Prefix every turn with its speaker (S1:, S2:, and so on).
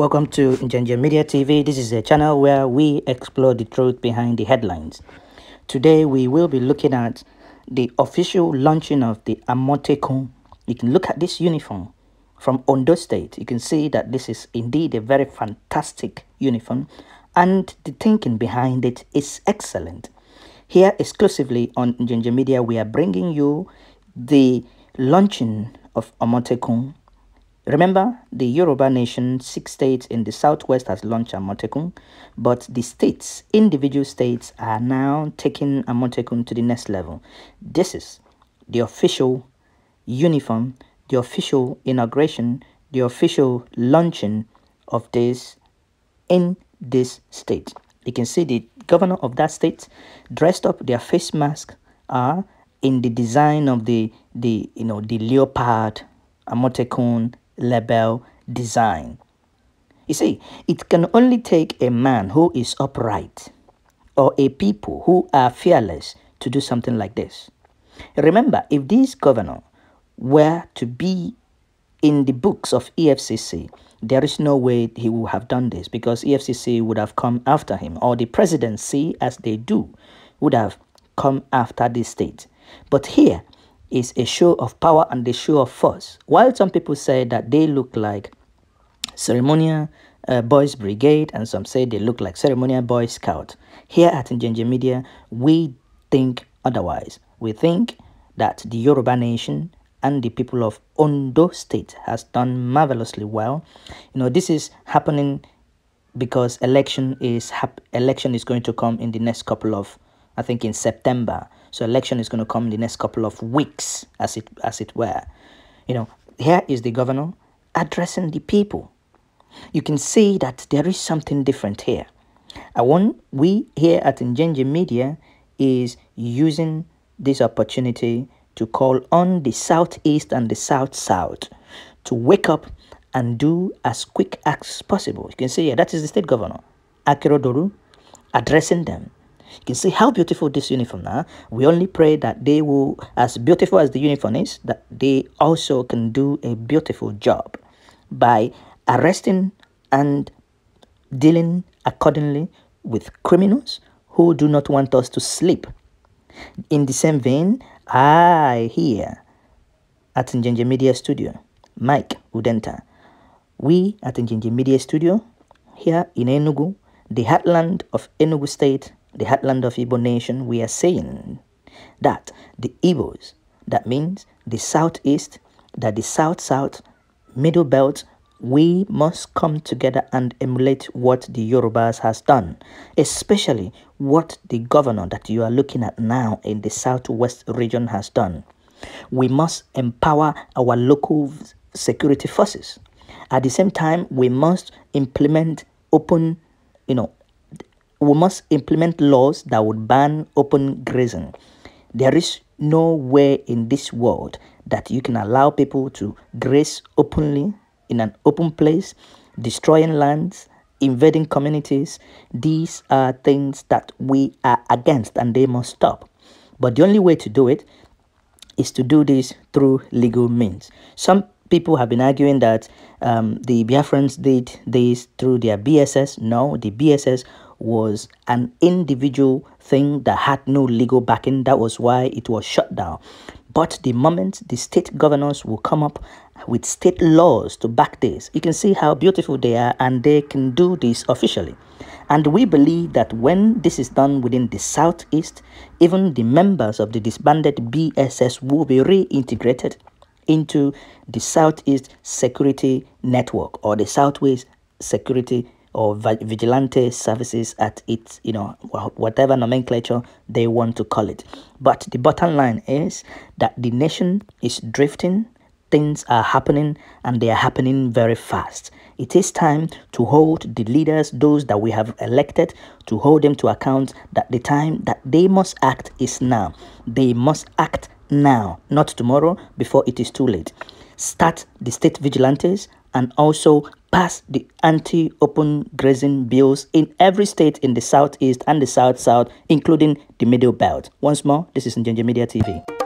S1: Welcome to Njenje Media TV. This is a channel where we explore the truth behind the headlines. Today we will be looking at the official launching of the Amotekun. You can look at this uniform from Ondo State. You can see that this is indeed a very fantastic uniform and the thinking behind it is excellent. Here exclusively on Njenje Media we are bringing you the launching of Amotekun Remember, the Yoruba nation, six states in the southwest has launched Amotekun, but the states, individual states, are now taking Amotekun to the next level. This is the official uniform, the official inauguration, the official launching of this in this state. You can see the governor of that state dressed up their face mask are in the design of the the you know the leopard amotekun label design. You see, it can only take a man who is upright or a people who are fearless to do something like this. Remember, if this governor were to be in the books of EFCC, there is no way he would have done this because EFCC would have come after him, or the presidency, as they do, would have come after the state. But here, is a show of power and a show of force. While some people say that they look like ceremonial uh, boys brigade and some say they look like ceremonial boy scout, here at Njenje Media, we think otherwise. We think that the Yoruba nation and the people of Ondo state has done marvelously well. You know, this is happening because election is election is going to come in the next couple of I think in September. So election is going to come in the next couple of weeks, as it as it were. You know, here is the governor addressing the people. You can see that there is something different here. And one we here at Njenje Media is using this opportunity to call on the southeast and the south south to wake up and do as quick as possible. You can see here that is the state governor, Akiro Doru, addressing them you can see how beautiful this uniform now. We only pray that they will, as beautiful as the uniform is, that they also can do a beautiful job by arresting and dealing accordingly with criminals who do not want us to sleep. In the same vein, I here at Njenje Media Studio, Mike Udenta, we at Njenje Media Studio here in Enugu, the heartland of Enugu State, the heartland of Ibo nation, we are saying that the Igbos, that means the southeast, that the south south, middle belt, we must come together and emulate what the Yorubas has done, especially what the governor that you are looking at now in the southwest region has done. We must empower our local security forces. At the same time, we must implement open, you know, we must implement laws that would ban open grazing. There is nowhere in this world that you can allow people to graze openly in an open place, destroying lands, invading communities. These are things that we are against and they must stop. But the only way to do it is to do this through legal means. Some people have been arguing that um, the Biafrans did this through their BSS. No, the BSS was an individual thing that had no legal backing. That was why it was shut down. But the moment the state governors will come up with state laws to back this, you can see how beautiful they are and they can do this officially. And we believe that when this is done within the Southeast, even the members of the disbanded BSS will be reintegrated into the Southeast Security Network or the Southwest Security or vigilante services at its, you know, whatever nomenclature they want to call it. But the bottom line is that the nation is drifting, things are happening, and they are happening very fast. It is time to hold the leaders, those that we have elected, to hold them to account that the time that they must act is now. They must act now, not tomorrow, before it is too late. Start the state vigilantes and also passed the anti-open grazing bills in every state in the southeast and the south-south, including the middle belt. Once more, this is Njenje Media TV.